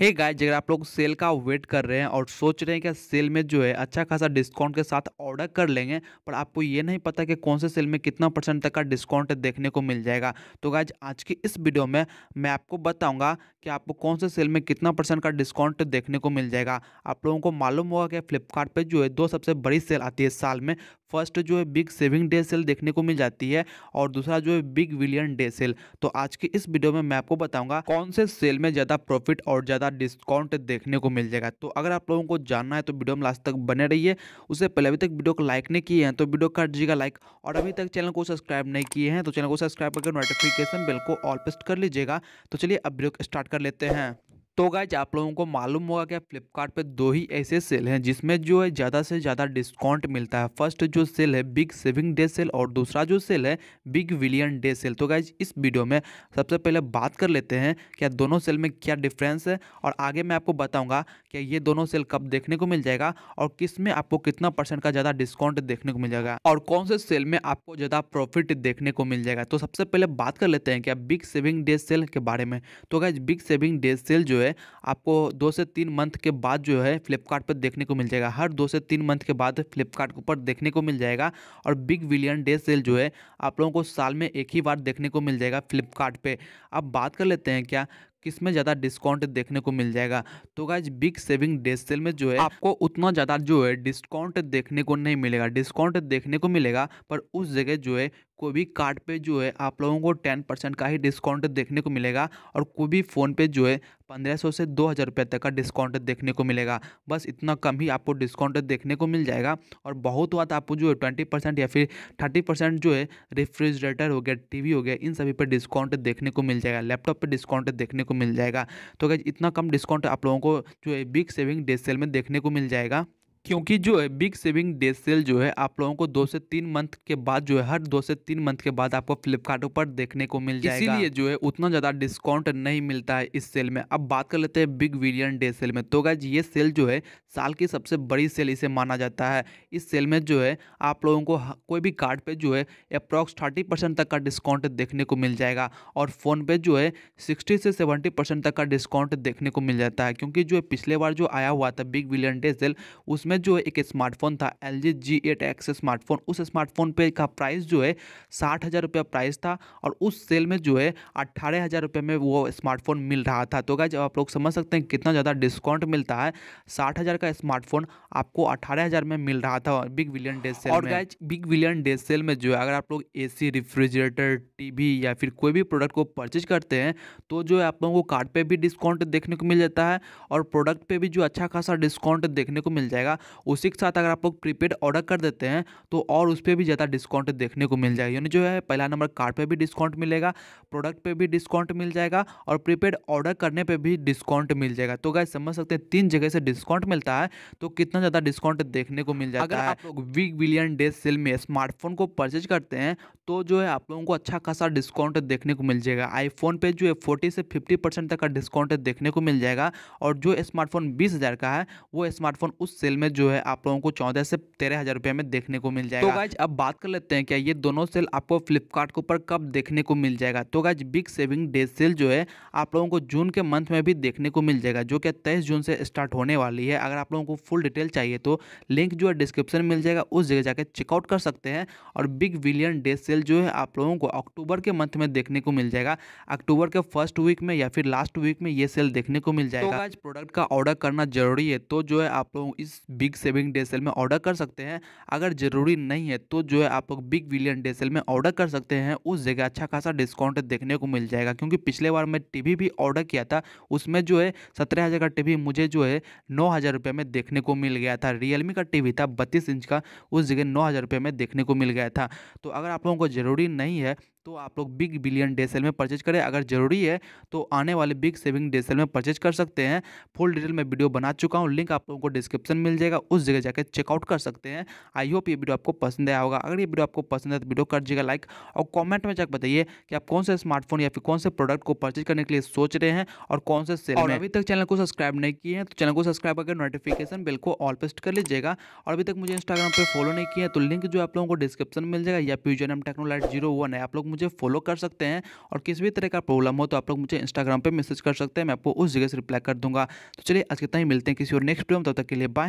hey guys अगर आप लोग सेल का वेट कर रहे हैं और सोच रहे हैं कि सेल में जो है अच्छा खासा डिस्काउंट के साथ ऑर्डर कर लेंगे पर आपको ये नहीं पता कि कौन से सेल में कितना परसेंट तक का डिस्काउंट देखने को मिल जाएगा तो गाइज आज की इस वीडियो में मैं आपको बताऊँगा कि आपको कौन से सेल में कितना परसेंट का डिस्काउंट देखने को मिल जाएगा आप लोगों को मालूम होगा कि फ्लिपकार्ट पे जो है दो सबसे बड़ी सेल आती है साल में फर्स्ट जो है बिग सेविंग डे सेल देखने को मिल जाती है और दूसरा जो है बिग विलियन डे सेल तो आज की इस वीडियो में मैं आपको बताऊंगा कौन से सेल में ज़्यादा प्रॉफिट और ज़्यादा डिस्काउंट देखने को मिल जाएगा तो अगर आप लोगों को जानना है तो वीडियो में लास्ट तक बने रहिए उससे पहले अभी तक वीडियो को लाइक नहीं किए हैं तो वीडियो कर दीजिएगा लाइक और अभी तक चैनल को सब्सक्राइब नहीं किए हैं तो चैनल को सब्सक्राइब करके नोटिफिकेशन बिल को ऑल पेस्ट कर लीजिएगा तो चलिए अब वीडियो स्टार्ट कर लेते हैं तो गाइज आप लोगों को मालूम होगा कि फ्लिपकार्ट दो ही ऐसे सेल हैं जिसमें जो है ज़्यादा से ज़्यादा डिस्काउंट मिलता है फर्स्ट जो सेल है बिग सेविंग डे सेल और दूसरा जो सेल है बिग विलियन डे सेल तो गाइज इस वीडियो में सबसे पहले बात कर लेते हैं क्या दोनों सेल में क्या डिफरेंस है और आगे मैं आपको बताऊँगा कि ये दोनों सेल कब देखने को मिल जाएगा और किस में आपको कितना परसेंट का ज़्यादा डिस्काउंट देखने को मिल जाएगा और कौन से सेल में आपको ज़्यादा प्रॉफिट देखने को मिल जाएगा तो सबसे पहले बात कर लेते हैं क्या बिग सेविंग डे सेल के बारे में तो guys big saving day sale जो है है आपको दो से तीन मंथ के बाद जो है फ्लिपकार्ट देखने को मिल जाएगा हर दो से तीन मंथ के बाद फ्लिपकार्ट के ऊपर देखने को मिल जाएगा और बिग विलियन डे सेल जो है आप लोगों को साल में एक ही बार देखने को मिल जाएगा फ्लिपकार्ट अब बात कर लेते हैं क्या किस में ज़्यादा डिस्काउंट देखने को मिल जाएगा तो guys big saving day sale में जो है आपको उतना ज़्यादा जो है डिस्काउंट देखने को नहीं मिलेगा डिस्काउंट देखने को मिलेगा पर उस जगह जो है कोई भी कार्ड पे जो है आप लोगों को टेन परसेंट का ही डिस्काउंट देखने को मिलेगा और कोई भी फ़ोन पे जो है पंद्रह सौ से दो हज़ार रुपये तक का डिस्काउंट देखने को मिलेगा बस इतना कम ही आपको डिस्काउंट देखने को मिल जाएगा और बहुत बात आपको जो है ट्वेंटी परसेंट या फिर थर्टी परसेंट जो है रेफ्रिजरेटर हो गया टीवी हो गया इन सभी पर डिस्काउंट देखने को मिल जाएगा लैपटॉप पर डिस्काउंट देखने को मिल जाएगा तो अगर इतना कम डिस्काउंट आप लोगों को जो है बिग सेविंग डे सेल में देखने को मिल जाएगा क्योंकि जो है बिग सेविंग डे सेल जो है आप लोगों को दो से तीन मंथ के बाद जो है हर दो से तीन मंथ के बाद आपको फ्लिपकार्ट ऊपर देखने को मिल जाएगा इसीलिए जो है उतना ज़्यादा डिस्काउंट नहीं मिलता है इस सेल में अब बात कर लेते हैं बिग विलियन डे सेल में तो गाइज ये सेल जो है साल की सबसे बड़ी सेल इसे माना जाता है इस सेल में जो है आप लोगों को कोई भी कार्ड पर जो है अप्रॉक्स थर्टी तक का डिस्काउंट देखने को मिल जाएगा और फ़ोन पे जो है सिक्सटी से सेवेंटी तक का डिस्काउंट देखने को मिल जाता है क्योंकि जो पिछले बार जो आया हुआ था बिग विलियन डे सेल उसमें उसमें जो एक स्मार्टफोन था L G G eight X smartphone उस स्मार्टफोन पे का प्राइस जो है साठ हज़ार रुपया प्राइस था और उस सेल में जो है अट्ठारह हज़ार रुपये में वो स्मार्टफोन मिल रहा था तो जब आप लोग समझ सकते हैं कितना ज़्यादा डिस्काउंट मिलता है साठ हज़ार का स्मार्टफोन आपको अट्ठारह हज़ार में मिल रहा था बिग विलियन डे सेल और guys big billion day sale में जो है अगर आप लोग ए सी रेफ्रिजरेटर वी या फिर कोई भी प्रोडक्ट को परचेज करते हैं तो जो है आप लोगों को कार्ड पे भी डिस्काउंट देखने को मिल जाता है और प्रोडक्ट पे भी जो अच्छा खासा डिस्काउंट देखने को मिल जाएगा जाएगा उसी के साथ अगर आप लोग प्रीपेड ऑर्डर कर देते हैं तो और उस पर भी ज़्यादा डिस्काउंट देखने को मिल जाएगा यानी जो है पहला नंबर कार्ड पर भी डिस्काउंट मिलेगा प्रोडक्ट पर भी डिस्काउंट मिल जाएगा और प्रीपेड ऑर्डर करने पर भी डिस्काउंट मिल जाएगा तो गाय समझ सकते हैं तीन जगह से डिस्काउंट मिलता है तो कितना ज़्यादा डिस्काउंट देखने को मिल जाएगा अगर आप लोग वीक बिलियन डेज सेल में स्मार्टफोन को परचेज करते हैं तो जो है आप लोगों को अच्छा खासा डिस्काउंट देखने को मिल जाएगा आईफोन पे जो है फोर्टी से फिफ्टी परसेंट तक का डिस्काउंट देखने को मिल जाएगा और जो स्मार्टफोन बीस हज़ार का है वो स्मार्टफोन उस सेल में में जो है आप लोगों को चौदह से तेरह हज़ार रुपये में देखने को मिल तो जाएगा तो गाइज अब बात कर लेते हैं क्या ये दोनों सेल आपको फ्लिपकार्ट के ऊपर कब देखने को मिल जाएगा तो guys big saving day sale जो है आप लोगों को जून के मंथ में भी देखने को मिल जाएगा जो कि तेईस जून से स्टार्ट होने वाली है अगर आप लोगों को फुल डिटेल चाहिए तो लिंक जो है डिस्क्रिप्शन मिल जाएगा उस जगह जाकर चेकआउट कर सकते हैं और बिग विलियन डे सेल जो है आप लोगों को अक्टूबर के मंथ में देखने को मिल जाएगा अक्टूबर के फर्स्ट वीक में या फिर लास्ट वीक में ये सेल देखने को मिल जाएगा तो आज प्रोडक्ट का ऑर्डर करना जरूरी है तो जो है आप लोग इस बिग सेविंग डे सेल में ऑर्डर कर सकते हैं अगर ज़रूरी नहीं है तो जो है आप लोग बिग विलियन डे सेल में ऑर्डर कर सकते हैं उस जगह अच्छा खासा डिस्काउंट देखने को मिल जाएगा क्योंकि पिछले बार मैं टी भी ऑर्डर किया था उसमें जो है सत्रह हज़ार का टी मुझे जो है नौ हज़ार रुपये में देखने को मिल गया था रियलमी का टी था बत्तीस इंच का उस जगह नौ हज़ार रुपये में देखने को मिल गया था तो अगर आप लोगों को ज़रूरी नहीं है तो आप लोग बिग बिलियन डे सेल में परचेज करें अगर ज़रूरी है तो आने वाले बिग सेविंग डे सेल में परचेज कर सकते हैं फुल डिटेल में वीडियो बना चुका हूँ लिंक आप लोगों को डिस्क्रिप्शन मिल जाएगा उस जगह जाकर चेकआउट कर सकते हैं आई होप ये वीडियो आपको पसंद आया होगा अगर ये वीडियो आपको पसंद है तो वीडियो कर दीजिएगा लाइक और कॉमेंट में जाकर बताइए कि आप कौन से स्मार्टफोन या फिर कौन से प्रोडक्ट को परचेज करने के लिए सोच रहे हैं और कौन से सेल और अभी तक चैनल को सब्सक्राइब नहीं किए हैं तो चैनल को सब्सक्राइब करके नोटिफिकेशन बिल को ऑल पेस्ट कर लीजिएगा और अभी तक मुझे इंस्टाग्राम पर फॉलो नहीं किया है तो लिंक जो आप लोगों को डिस्क्रिप्शन मिल जाएगा या fusion M technolite zero one है आप लोग मुझे फॉलो कर सकते हैं और किसी भी तरह का प्रॉब्लम हो तो आप लोग मुझे इंस्टाग्राम पर मैसेज कर सकते हैं मैं आपको उस जगह से रिप्लाई कर दूंगा तो चलिए आज कितना ही मिलते हैं किसी और नेक्स्ट वीडियो में तब तक के लिए बाय